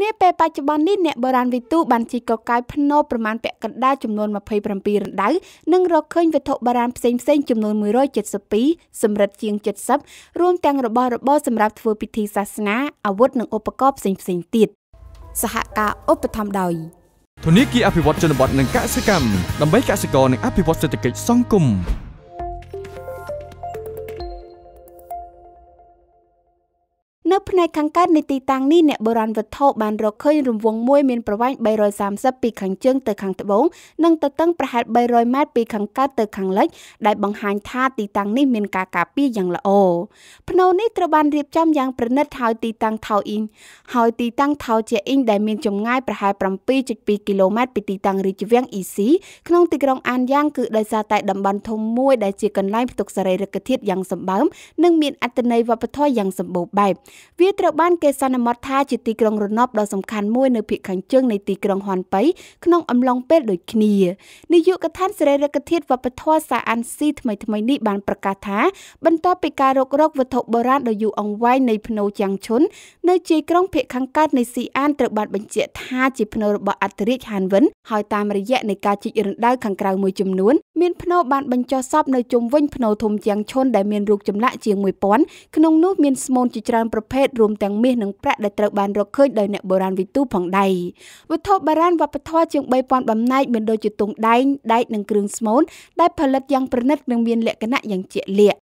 នាពេលបច្ចុប្បន្ននេះអ្នកបរានវិទូ បានជីកកកាយភ្នោប្រមាណពាក់កណ្ដាលចំនួន27រណ្ដៅនិងរកឃើញវត្ថុបរានផ្សេងផ្សេងចំនួន172សម្រិតជាង70រួមទាំងរបស់របរសម្រាប់ធ្វើពិធីសាសនាអាវុធនិងឧបករណ៍ផ្សេងផ្សេងទៀតសហការឧបត្ថម្ភដោយធនាគារអភិវឌ្ឍជនបទនិងកសិកម្មដើម្បីកសិករនិងអភិវឌ្ឍសេដ្ឋកិច្ចសង្គមនៅផ្នែកខាងកើតនៃទីតាំងនេះអ្នកបុរាណវត្ថុបានរកឃើញរង្វង់មួយមានប្រវែង330ពីខាងជើងទៅខាងត្បូង និងទទឹងប្រហែល300ម៉ែត្រពីខាងកើតទៅខាងលិចដែលបង្ហាញថាទីតាំងនេះមានការការពារយ៉ាងល្អភ្នូនេះត្រូវបានរៀបចំយ៉ាងប្រណិតហើយទីតាំងថៅអ៊ីងហើយទីតាំងថៅជាអ៊ីងដែលមានចម្ងាយប្រហែល7.2គីឡូម៉ែត្រពីទីតាំងរាជវាំងអ៊ីស៊ីក្នុងទីក្រុងអានយ៉ាងគឺដោយសារតែតំបន់ធំមួយដែលជាកន្លែងផ្ទុកសរីរធាតុយ៉ាងសម្បើមនិងមានអត្ថន័យវប្បធម៌យ៉ាងសម្បូរបែបវាត្រូវបានគេសន្មតថាជាទីក្រុងរណបដ៏សំខាន់មួយនៅភាគខាងជើងនៃទីក្រុងហ៊ុនប៉ៃក្នុងអំឡុងពេលដូចគ្នានាយកដ្ឋានសេរីរកធាតុវប្បធម៌សាអានស៊ីថ្មីថ្មីនេះបានប្រកាសថាបន្ទាប់ពីការរករកវត្ថុបុរាណដ៏យូរអង្វែងនៃភ្នូជាងឈុននៅជាយក្រុងភាគខាងកើតនៃស៊ីអានត្រូវបានបញ្ជាក់ថាជាភ្នូរបស់អន្តរិច្ចហានវិនហើយតាមរយៈនៃការជីករណ្ដៅខាងក្រៅមួយចំនួនមានភ្នូបានបញ្ចុះសពនៅជុំវិញភ្នូធំជាងឈុនដែលមានរូបចម្លាក់ជាង1000ក្នុងនោះមានស្មូនជាច្រើនប្រភេទភេទរួមទាំងមាសនិងប្រាក់ដែលត្រូវបានរកឃើញដោយអ្នកបុរាណវិទូផងដែរវត្ថុបុរាណវប្បធម៌ជាង3000បំណែកមានដូចជាទង់ដែងដែកនិងគ្រឿងស្មូនដែលផលិតយ៉ាងប្រណិតនិងមានលក្ខណៈយ៉ាងជាក់លាក់